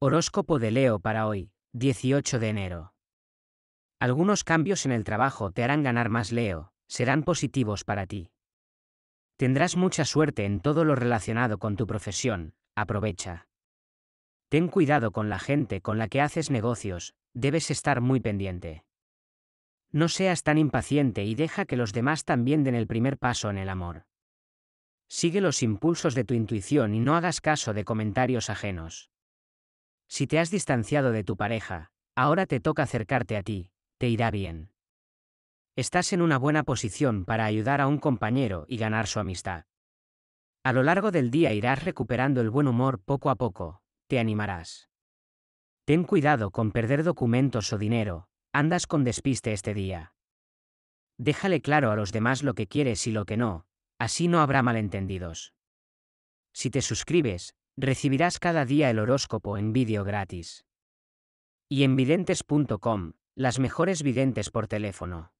Horóscopo de Leo para hoy, 18 de enero. Algunos cambios en el trabajo te harán ganar más Leo, serán positivos para ti. Tendrás mucha suerte en todo lo relacionado con tu profesión, aprovecha. Ten cuidado con la gente con la que haces negocios, debes estar muy pendiente. No seas tan impaciente y deja que los demás también den el primer paso en el amor. Sigue los impulsos de tu intuición y no hagas caso de comentarios ajenos. Si te has distanciado de tu pareja, ahora te toca acercarte a ti, te irá bien. Estás en una buena posición para ayudar a un compañero y ganar su amistad. A lo largo del día irás recuperando el buen humor poco a poco, te animarás. Ten cuidado con perder documentos o dinero, andas con despiste este día. Déjale claro a los demás lo que quieres y lo que no, así no habrá malentendidos. Si te suscribes, recibirás cada día el horóscopo en vídeo gratis. Y en videntes.com, las mejores videntes por teléfono.